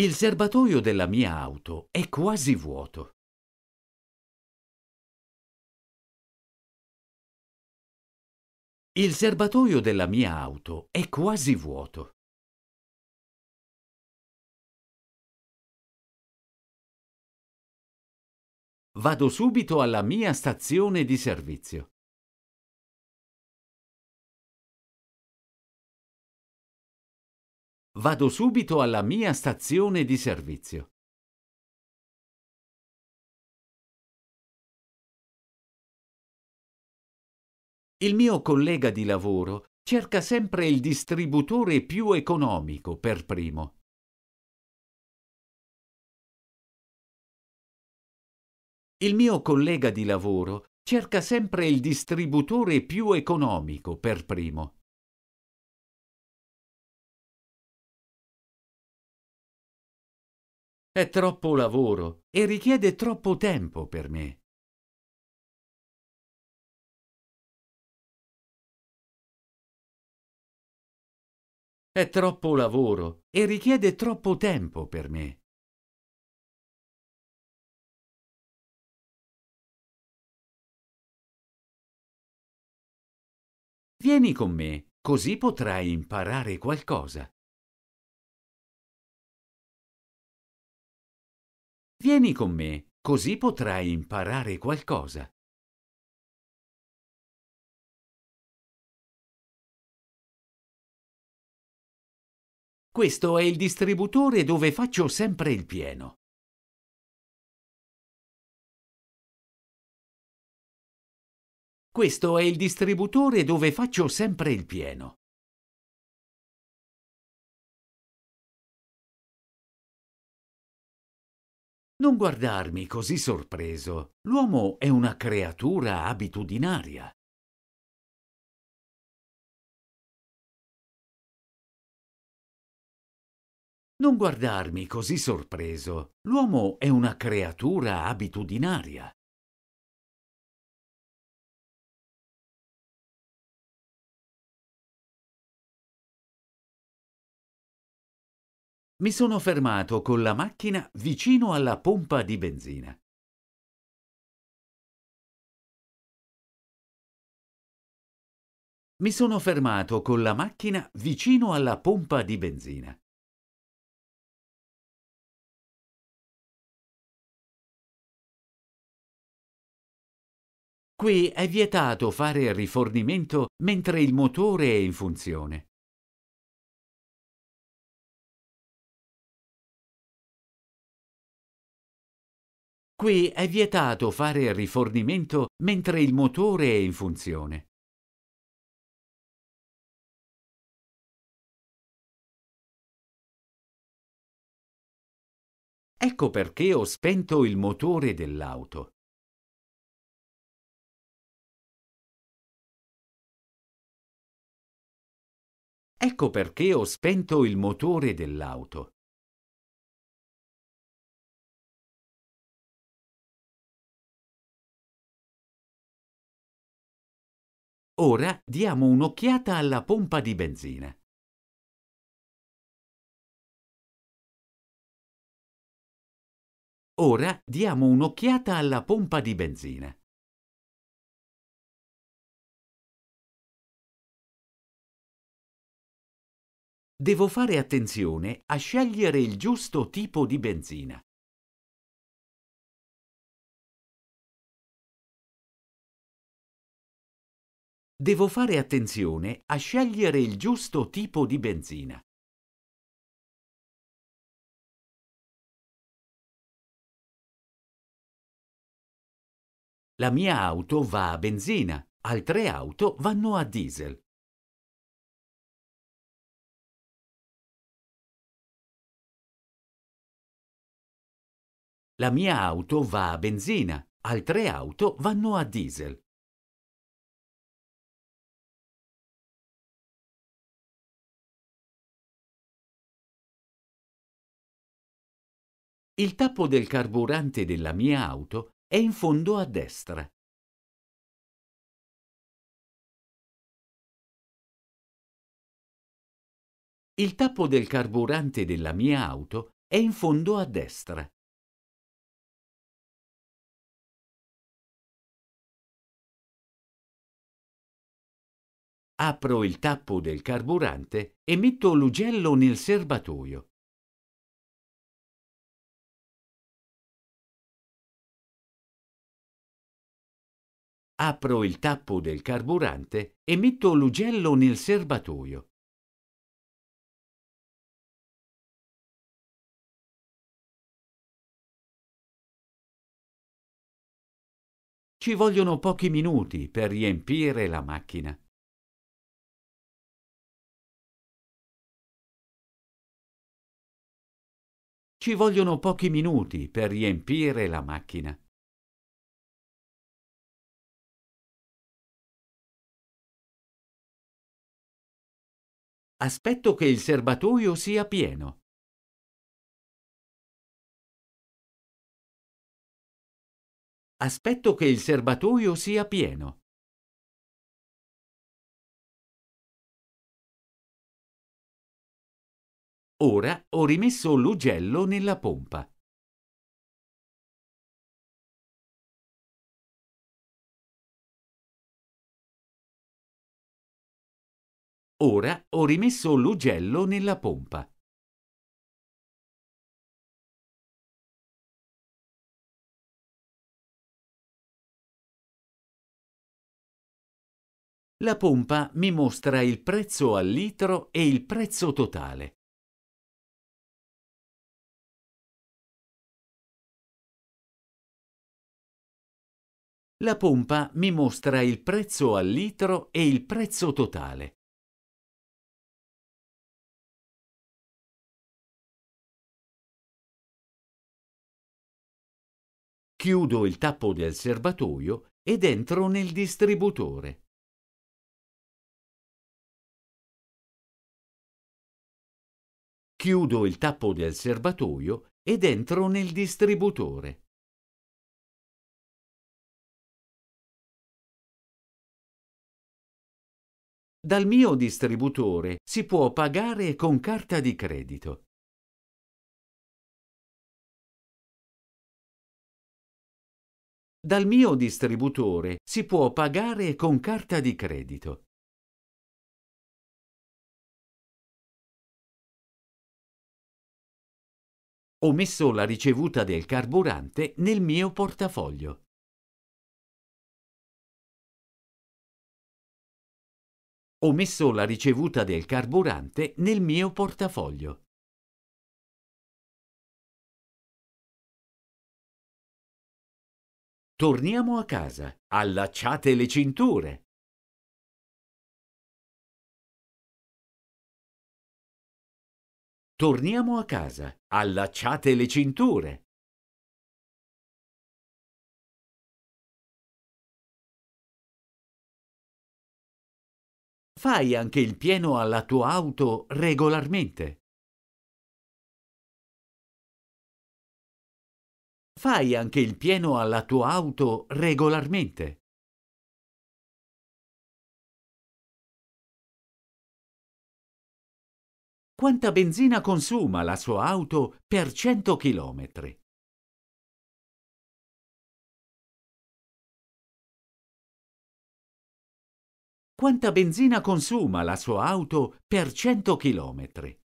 Il serbatoio della mia auto è quasi vuoto. Il serbatoio della mia auto è quasi vuoto. Vado subito alla mia stazione di servizio. vado subito alla mia stazione di servizio. Il mio collega di lavoro cerca sempre il distributore più economico per primo. Il mio collega di lavoro cerca sempre il distributore più economico per primo. È troppo lavoro e richiede troppo tempo per me. È troppo lavoro e richiede troppo tempo per me. Vieni con me, così potrai imparare qualcosa. Vieni con me, così potrai imparare qualcosa. Questo è il distributore dove faccio sempre il pieno. Questo è il distributore dove faccio sempre il pieno. Non guardarmi così sorpreso. L'uomo è una creatura abitudinaria. Non guardarmi così sorpreso. L'uomo è una creatura abitudinaria. Mi sono fermato con la macchina vicino alla pompa di benzina. Mi sono fermato con la macchina vicino alla pompa di benzina. Qui è vietato fare rifornimento mentre il motore è in funzione. Qui è vietato fare rifornimento mentre il motore è in funzione. Ecco perché ho spento il motore dell'auto. Ecco perché ho spento il motore dell'auto. Ora diamo un'occhiata alla pompa di benzina. Ora diamo un'occhiata alla pompa di benzina. Devo fare attenzione a scegliere il giusto tipo di benzina. devo fare attenzione a scegliere il giusto tipo di benzina. La mia auto va a benzina, altre auto vanno a diesel. La mia auto va a benzina, altre auto vanno a diesel. Il tappo del carburante della mia auto è in fondo a destra. Il tappo del carburante della mia auto è in fondo a destra. Apro il tappo del carburante e metto l'ugello nel serbatoio. apro il tappo del carburante e metto l'ugello nel serbatoio. Ci vogliono pochi minuti per riempire la macchina. Ci vogliono pochi minuti per riempire la macchina. Aspetto che il serbatoio sia pieno. Aspetto che il serbatoio sia pieno. Ora ho rimesso l'ugello nella pompa. Ora ho rimesso l'ugello nella pompa. La pompa mi mostra il prezzo al litro e il prezzo totale. La pompa mi mostra il prezzo al litro e il prezzo totale. Chiudo il tappo del serbatoio ed entro nel distributore. Chiudo il tappo del serbatoio ed entro nel distributore. Dal mio distributore si può pagare con carta di credito. Dal mio distributore si può pagare con carta di credito. Ho messo la ricevuta del carburante nel mio portafoglio. Ho messo la ricevuta del carburante nel mio portafoglio. Torniamo a casa. Allacciate le cinture. Torniamo a casa. Allacciate le cinture. Fai anche il pieno alla tua auto regolarmente. Fai anche il pieno alla tua auto regolarmente. Quanta benzina consuma la sua auto per 100 km? Quanta benzina consuma la sua auto per 100 chilometri?